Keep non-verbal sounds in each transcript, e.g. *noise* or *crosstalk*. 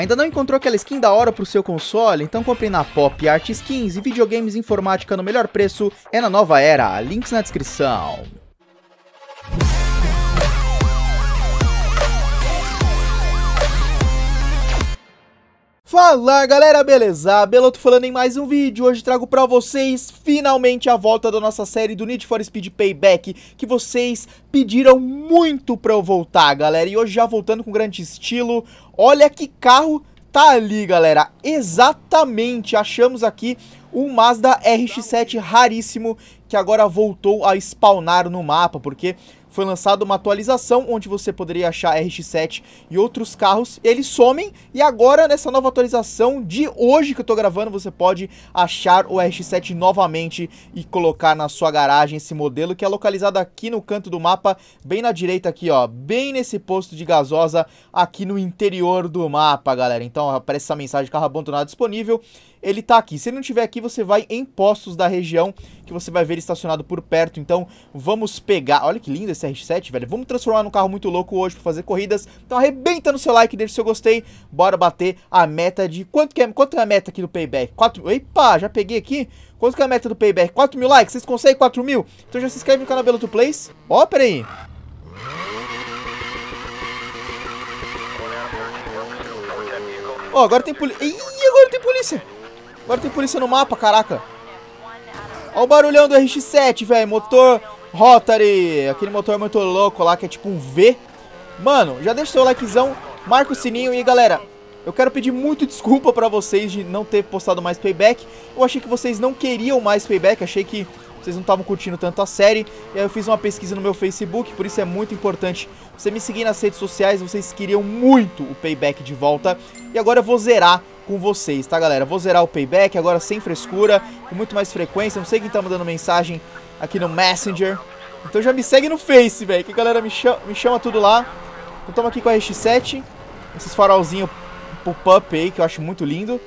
Ainda não encontrou aquela skin da hora pro seu console? Então compre na Pop Art Skins e videogames informática no melhor preço é na nova era, links na descrição. Fala galera, beleza? Beloto falando em mais um vídeo, hoje trago pra vocês finalmente a volta da nossa série do Need for Speed Payback Que vocês pediram muito pra eu voltar galera, e hoje já voltando com grande estilo Olha que carro tá ali galera, exatamente, achamos aqui um Mazda RX-7 raríssimo que agora voltou a spawnar no mapa Porque foi lançada uma atualização onde você poderia achar RX-7 e outros carros, e eles somem, e agora nessa nova atualização de hoje que eu tô gravando, você pode achar o RX-7 novamente e colocar na sua garagem esse modelo, que é localizado aqui no canto do mapa, bem na direita aqui, ó, bem nesse posto de gasosa, aqui no interior do mapa, galera. Então aparece essa mensagem, carro abandonado disponível, ele tá aqui. Se ele não tiver aqui, você vai em postos da região, que você vai ver ele estacionado por perto. Então, vamos pegar... Olha que lindo esse R7, velho. Vamos transformar num carro muito louco hoje pra fazer corridas. Então, arrebenta no seu like, deixa o seu gostei. Bora bater a meta de... Quanto que é, Quanto é a meta aqui do Payback? 4... Epa, já peguei aqui. Quanto que é a meta do Payback? 4 mil likes? Vocês conseguem 4 mil? Então já se inscreve no canal Beloto Plays. Ó, oh, pera aí. Ó, oh, agora tem polícia. Ih, agora tem polícia. Agora tem polícia no mapa, caraca. Olha o barulhão do RX-7, velho. Motor Rotary. Aquele motor muito louco lá, que é tipo um V. Mano, já deixa o seu likezão, marca o sininho e, galera, eu quero pedir muito desculpa pra vocês de não ter postado mais Payback. Eu achei que vocês não queriam mais Payback, achei que vocês não estavam curtindo tanto a série. E aí eu fiz uma pesquisa no meu Facebook, por isso é muito importante você me seguir nas redes sociais. Vocês queriam muito o Payback de volta. E agora eu vou zerar com vocês, tá galera? Vou zerar o payback agora sem frescura, com muito mais frequência. Não sei quem tá mandando mensagem aqui no Messenger. Então já me segue no Face, velho, que a galera me chama, me chama tudo lá. Então tamo aqui com a RX-7, esses farolzinhos pop-up aí, que eu acho muito lindo.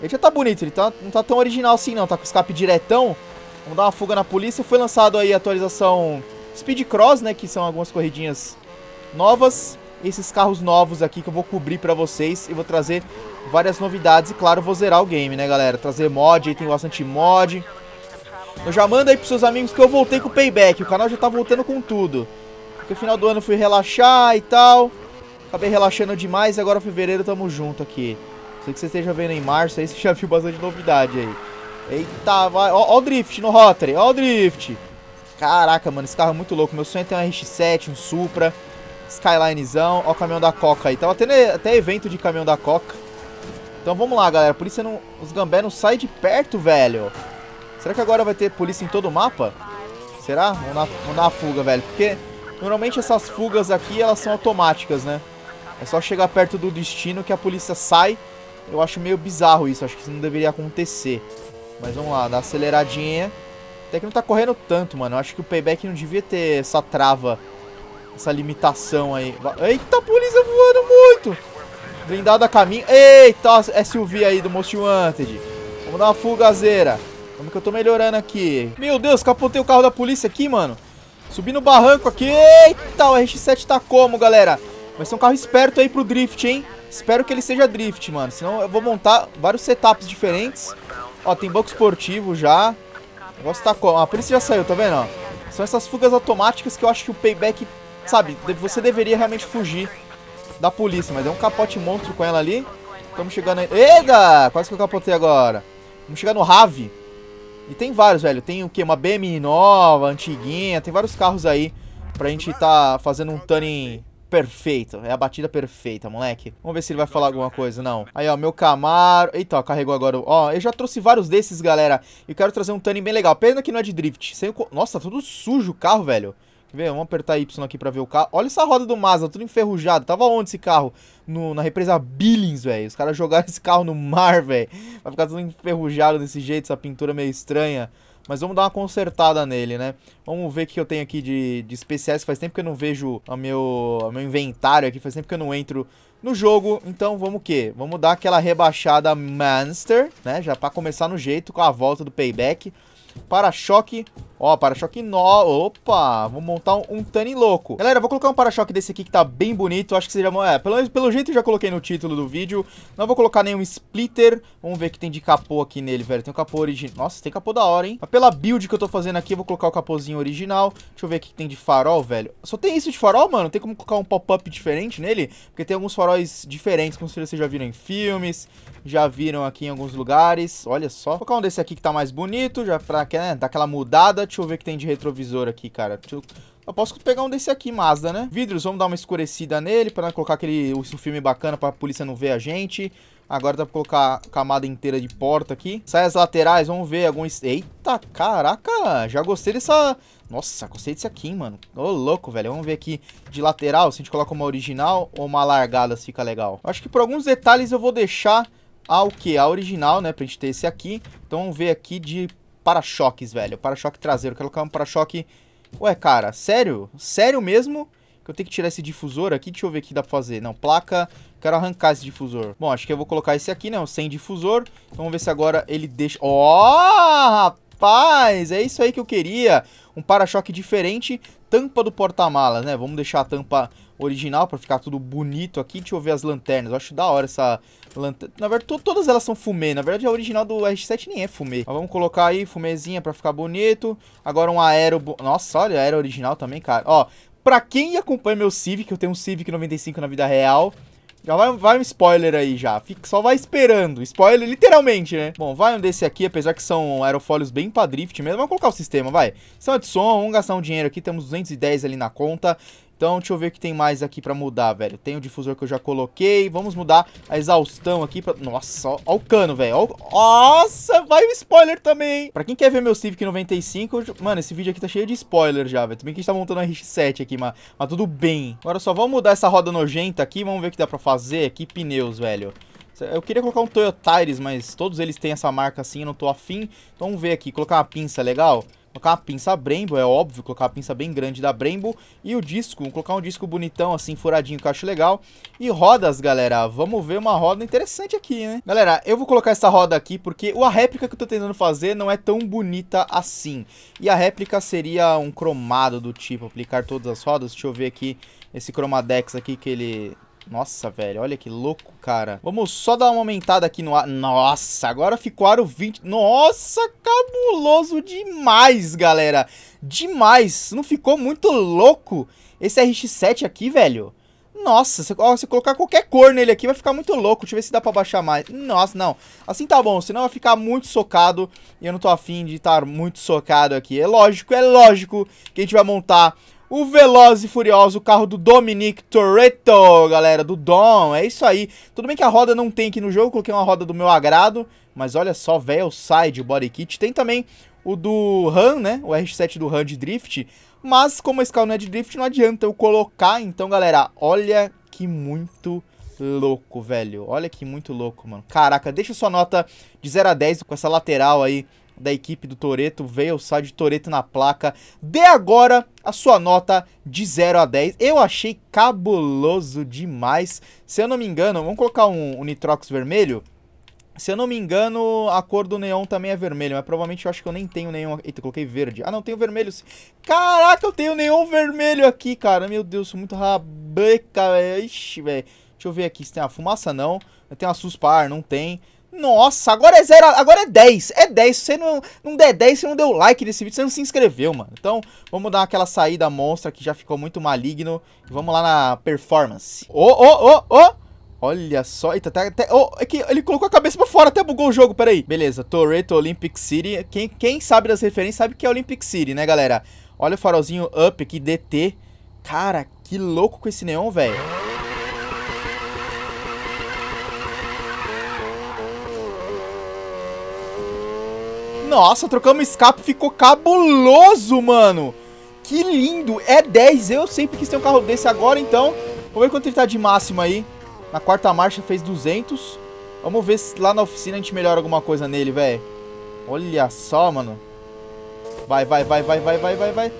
Ele já tá bonito, ele tá, não tá tão original assim não, tá com escape diretão. Vamos dar uma fuga na polícia. Foi lançado aí a atualização Speed Cross, né, que são algumas corridinhas novas esses carros novos aqui que eu vou cobrir pra vocês e vou trazer várias novidades e claro, vou zerar o game, né galera, trazer mod, aí tem bastante mod. Eu já manda aí pros seus amigos que eu voltei com o Payback, o canal já tá voltando com tudo. Porque no final do ano eu fui relaxar e tal, acabei relaxando demais e agora fevereiro tamo junto aqui. Sei que você esteja vendo em março aí, você já viu bastante novidade aí. Eita, vai. Ó, ó, o drift no Rotary, ó o drift. Caraca, mano, esse carro é muito louco. Meu sonho é ter um RX-7, um Supra. Skylinezão. Ó o caminhão da Coca aí. Tava tendo até evento de caminhão da Coca. Então vamos lá, galera. Polícia não... Os gambé não saem de perto, velho. Será que agora vai ter polícia em todo o mapa? Será? Vamos dar, vamos dar uma fuga, velho. Porque normalmente essas fugas aqui, elas são automáticas, né? É só chegar perto do destino que a polícia sai. Eu acho meio bizarro isso. Acho que isso não deveria acontecer. Mas vamos lá, dá aceleradinha. Até que não tá correndo tanto, mano. Eu acho que o payback não devia ter essa trava essa limitação aí. Eita, polícia voando muito! Blindado a caminho. Eita, SUV aí do Most Wanted. Vamos dar uma fugazeira. Como que eu tô melhorando aqui? Meu Deus, capotei o carro da polícia aqui, mano. Subi no barranco aqui. Eita, o RX-7 tá como, galera? Vai ser um carro esperto aí pro drift, hein? Espero que ele seja drift, mano. Senão eu vou montar vários setups diferentes. Ó, tem banco esportivo já. O negócio tá como? A polícia já saiu, tá vendo? Ó? São essas fugas automáticas que eu acho que o payback Sabe, você deveria realmente fugir da polícia, mas é um capote monstro com ela ali. Estamos chegando aí. Eita! Quase que eu capotei agora. Vamos chegar no Rave. E tem vários, velho. Tem o quê? Uma BM nova, antiguinha. Tem vários carros aí pra gente tá fazendo um tuning perfeito. É a batida perfeita, moleque. Vamos ver se ele vai falar alguma coisa, não. Aí, ó, meu Camaro. Eita, ó, carregou agora. Ó, eu já trouxe vários desses, galera. E quero trazer um tuning bem legal. Pena que não é de drift. Sem... Nossa, tá tudo sujo o carro, velho. Vê, Vamos apertar Y aqui pra ver o carro. Olha essa roda do Mazda, tudo enferrujado. Tava onde esse carro? No, na represa Billings, velho. Os caras jogaram esse carro no mar, velho. Vai ficar tudo enferrujado desse jeito, essa pintura meio estranha. Mas vamos dar uma consertada nele, né? Vamos ver o que eu tenho aqui de, de especiais. Faz tempo que eu não vejo o meu, o meu inventário aqui. Faz tempo que eu não entro no jogo. Então vamos o quê? Vamos dar aquela rebaixada Monster, né? Já pra começar no jeito, com a volta do Payback. Para-choque Ó, para-choque nó. Opa, vou montar um, um louco. Galera, vou colocar um para-choque desse aqui que tá bem bonito. Acho que seja... É, pelo, pelo jeito eu já coloquei no título do vídeo. Não vou colocar nenhum splitter. Vamos ver o que tem de capô aqui nele, velho. Tem um capô original. Nossa, tem capô da hora, hein? Mas pela build que eu tô fazendo aqui, eu vou colocar o capôzinho original. Deixa eu ver o que tem de farol, velho. Só tem isso de farol, mano? Tem como colocar um pop-up diferente nele? Porque tem alguns faróis diferentes, como vocês já viram em filmes. Já viram aqui em alguns lugares. Olha só. Vou colocar um desse aqui que tá mais bonito. Já pra né, dar aquela mudada. Deixa eu ver o que tem de retrovisor aqui, cara. Deixa eu... Eu posso pegar um desse aqui, Mazda, né? Vidros, vamos dar uma escurecida nele para colocar aquele um filme bacana para a polícia não ver a gente. Agora dá pra colocar camada inteira de porta aqui. Saias laterais, vamos ver alguns... Eita, caraca, já gostei dessa... Nossa, gostei desse aqui, mano. Ô, louco, velho. Vamos ver aqui de lateral, se a gente coloca uma original ou uma largada, fica legal. Acho que por alguns detalhes eu vou deixar o que? A original, né, pra gente ter esse aqui. Então vamos ver aqui de para-choques, velho. Para-choque traseiro. Eu quero colocar um para-choque... Ué, cara, sério? Sério mesmo? Que eu tenho que tirar esse difusor aqui? Deixa eu ver o que dá pra fazer. Não, placa. Quero arrancar esse difusor. Bom, acho que eu vou colocar esse aqui, né? O sem difusor. Então, vamos ver se agora ele deixa... Ó, oh, rapaz! É isso aí que eu queria. Um para-choque diferente. Tampa do porta-malas, né? Vamos deixar a tampa original pra ficar tudo bonito aqui. Deixa eu ver as lanternas. Eu acho da hora essa lanterna. Na verdade, todas elas são fumê. Na verdade, a original do R7 nem é fumê. Mas vamos colocar aí fumezinha pra ficar bonito. Agora um aero... Nossa, olha, aero original também, cara. Ó, pra quem acompanha meu Civic, eu tenho um Civic 95 na vida real... Já vai, vai, um spoiler aí já. Fica, só vai esperando. Spoiler literalmente, né? Bom, vai um desse aqui, apesar que são aerofólios bem pra drift mesmo. Vamos colocar o sistema, vai. São de som, vamos gastar um dinheiro aqui. Temos 210 ali na conta. Então, deixa eu ver o que tem mais aqui pra mudar, velho. Tem o difusor que eu já coloquei. Vamos mudar a exaustão aqui pra... Nossa, ó, ó o cano, velho. nossa, vai o spoiler também, Pra quem quer ver meu Civic 95, mano, esse vídeo aqui tá cheio de spoiler já, velho. Também que a gente tá montando a RX-7 aqui, mas, mas tudo bem. Agora só vamos mudar essa roda nojenta aqui. Vamos ver o que dá pra fazer aqui. Pneus, velho. Eu queria colocar um Toyotaires, mas todos eles têm essa marca assim, eu não tô afim. Então vamos ver aqui, colocar uma pinça legal. Colocar uma pinça Brembo, é óbvio, colocar uma pinça bem grande da Brembo. E o disco, vou colocar um disco bonitão, assim, furadinho, que eu acho legal. E rodas, galera, vamos ver uma roda interessante aqui, né? Galera, eu vou colocar essa roda aqui porque a réplica que eu tô tentando fazer não é tão bonita assim. E a réplica seria um cromado do tipo, aplicar todas as rodas. Deixa eu ver aqui esse cromadex aqui que ele nossa, velho, olha que louco, cara. Vamos só dar uma aumentada aqui no ar. Nossa, agora ficou aro 20. Nossa, cabuloso demais, galera. Demais. Não ficou muito louco esse RX-7 aqui, velho? Nossa, se, ó, colocar qualquer cor nele aqui vai ficar muito louco. Deixa eu ver se dá pra baixar mais. Nossa, não. Assim tá bom, senão vai ficar muito socado. E eu não tô afim de estar muito socado aqui. É lógico, é lógico que a gente vai montar o Veloz e Furioso, o carro do Dominic Toretto, galera, do Dom, é isso aí. Tudo bem que a roda não tem aqui no jogo, coloquei uma roda do meu agrado, mas olha só, velho, side, body kit. Tem também o do RAM, né, o R7 do RAM de drift, mas como esse carro não é de drift, não adianta eu colocar, então, galera, olha que muito louco, velho, olha que muito louco, mano. Caraca, deixa sua nota de 0 a 10 com essa lateral aí da equipe do Toreto veio o side de Toreto na placa. Dê agora a sua nota de 0 a 10. Eu achei cabuloso demais. Se eu não me engano, vamos colocar um, um Nitrox vermelho? Se eu não me engano, a cor do neon também é vermelho, mas provavelmente eu acho que eu nem tenho nenhum... Eita, coloquei verde. Ah, não, tenho vermelho. Caraca, eu tenho neon vermelho aqui, cara. Meu Deus, sou muito rabeca, velho. Ixi, velho. Deixa eu ver aqui se tem a fumaça, não. Tem a suspar, não tem. Nossa, agora é zero, agora é 10. É 10. Se você não, não der 10, você não deu like nesse vídeo, você não se inscreveu, mano. Então, vamos dar aquela saída monstra que já ficou muito maligno. Vamos lá na performance. Ô, ô, ô, ô! Olha só, eita, tá até... Oh, é que ele colocou a cabeça pra fora, até bugou o jogo, peraí. Beleza, Torreto Olympic City. Quem, quem sabe das referências sabe que é Olympic City, né, galera? Olha o farolzinho up aqui, DT. Cara, que louco com esse neon, velho. Nossa, trocamos escape, ficou cabuloso, mano. Que lindo, é 10. Eu sempre quis ter um carro desse agora, então. Vamos ver quanto ele tá de máximo aí. Na quarta marcha fez 200. Vamos ver se lá na oficina a gente melhora alguma coisa nele, velho. Olha só, mano. Vai, vai, vai, vai, vai, vai, vai, vai.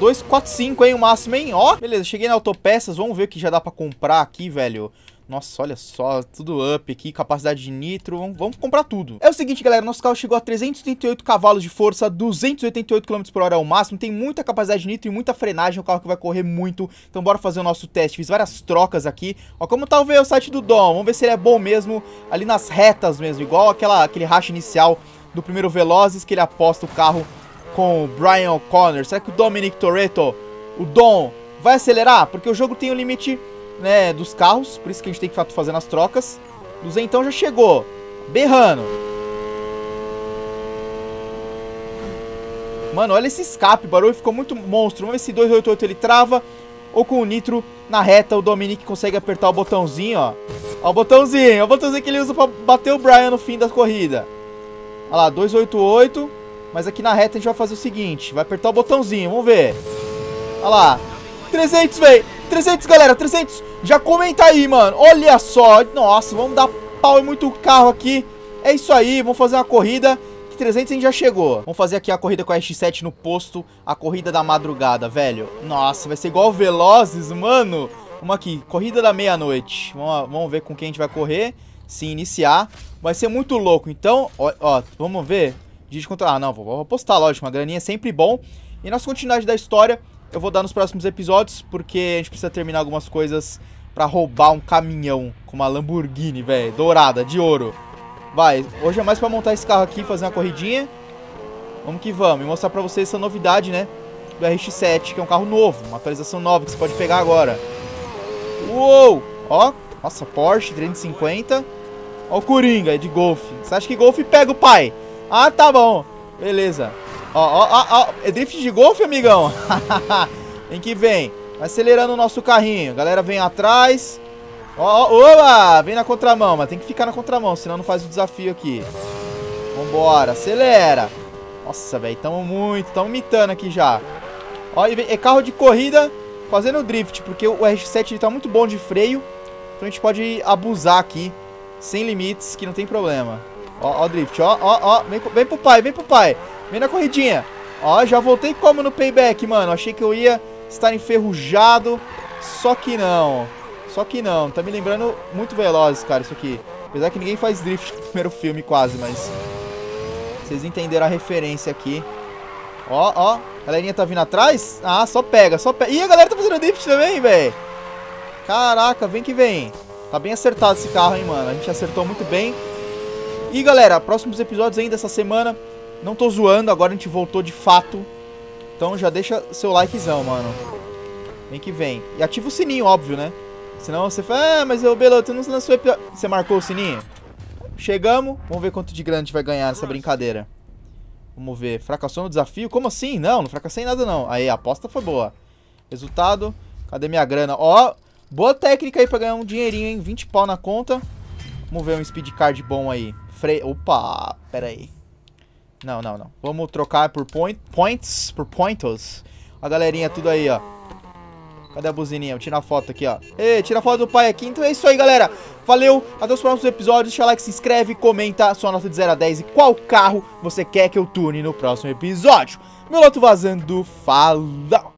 2, 4, 5, hein, o máximo, hein? Ó, beleza, cheguei na autopeças, vamos ver o que já dá pra comprar aqui, velho. Nossa, olha só, tudo up aqui, capacidade de nitro, vamos, vamos comprar tudo. É o seguinte, galera, nosso carro chegou a 338 cavalos de força, 288 km por hora é o máximo, tem muita capacidade de nitro e muita frenagem, é um carro que vai correr muito, então bora fazer o nosso teste, fiz várias trocas aqui, ó como tá o site do Dom, vamos ver se ele é bom mesmo ali nas retas mesmo, igual aquela, aquele racha inicial do primeiro Velozes que ele aposta o carro com o Brian O'Connor, será que o Dominic Toretto, o Dom, vai acelerar? Porque o jogo tem um limite né, dos carros, por isso que a gente tem que fazer fazendo as trocas. então já chegou, berrando. Mano, olha esse escape, o barulho ficou muito monstro. Vamos ver se 288 ele trava ou com o nitro na reta o Dominic consegue apertar o botãozinho, ó. Ó o botãozinho, ó o botãozinho que ele usa pra bater o Brian no fim da corrida. Olha lá, 288. Mas aqui na reta a gente vai fazer o seguinte, vai apertar o botãozinho, vamos ver. Olha lá. 300, velho. 300, galera, 300. Já comenta aí, mano. Olha só. Nossa, vamos dar pau em muito carro aqui. É isso aí, vamos fazer uma corrida. Que 300 a gente já chegou. Vamos fazer aqui a corrida com a X7 no posto. A corrida da madrugada, velho. Nossa, vai ser igual Velozes, mano. Vamos aqui, corrida da meia-noite. Vamos, vamos ver com quem a gente vai correr. Se iniciar. Vai ser muito louco. Então, ó, ó vamos ver. Diz contra... Ah, não, vou, vou apostar, lógico. Uma graninha é sempre bom. E nossa continuidade da história eu vou dar nos próximos episódios, porque a gente precisa terminar algumas coisas para roubar um caminhão com uma Lamborghini, velho, dourada, de ouro. Vai, hoje é mais para montar esse carro aqui, fazer uma corridinha. Vamos que vamos, e mostrar para vocês essa novidade, né? Do RX-7, que é um carro novo, uma atualização nova que você pode pegar agora. Uou! Ó, nossa, Porsche 350. Ó o Coringa, é de Golf. Você acha que Golf pega o pai? Ah, tá bom. Beleza. Ó, ó, ó, ó. É drift de golfe, amigão. *laughs* vem que vem. acelerando o nosso carrinho. Galera vem atrás. Ó, ó, oba! Vem na contramão, mas tem que ficar na contramão, senão não faz o desafio aqui. Vambora, acelera. Nossa, velho, tamo muito, tamo mitando aqui já. Ó, e vem, é carro de corrida fazendo drift, porque o R7 tá muito bom de freio. Então a gente pode abusar aqui, sem limites, que não tem problema. Ó, ó o drift, ó, ó, ó. Vem, vem pro pai, vem pro pai. Vem na corridinha. Ó, já voltei como no payback, mano. Achei que eu ia estar enferrujado. Só que não. Só que não. Tá me lembrando muito Velozes, cara, isso aqui. Apesar que ninguém faz drift no primeiro filme quase, mas... Vocês entenderam a referência aqui. Ó, ó. galerinha tá vindo atrás. Ah, só pega, só pega. Ih, a galera tá fazendo drift também, velho. Caraca, vem que vem. Tá bem acertado esse carro, hein, mano. A gente acertou muito bem. E galera, próximos episódios ainda essa semana. Não tô zoando, agora a gente voltou de fato. Então já deixa seu likezão, mano. Vem que vem. E ativa o sininho, óbvio, né? Senão você fala, ah, mas eu Belo, tu não lançou episódio. Você marcou o sininho? Chegamos, vamos ver quanto de grana a gente vai ganhar nessa brincadeira. Vamos ver, fracassou no desafio? Como assim? Não, não fracassei em nada não. Aí, a aposta foi boa. Resultado, cadê minha grana? Ó, boa técnica aí pra ganhar um dinheirinho, hein? 20 pau na conta. Vamos ver um speed card bom aí. Opa, pera aí. Não, não, não. Vamos trocar por point, points, por pointos. A galerinha tudo aí, ó. Cadê a buzininha? Vou tirar a foto aqui, ó. Ei, tira a foto do pai aqui. Então é isso aí, galera. Valeu, até os próximos episódios. Deixa like, se inscreve, comenta sua nota de 0 a 10 e qual carro você quer que eu tune no próximo episódio. Meu loto vazando, fala!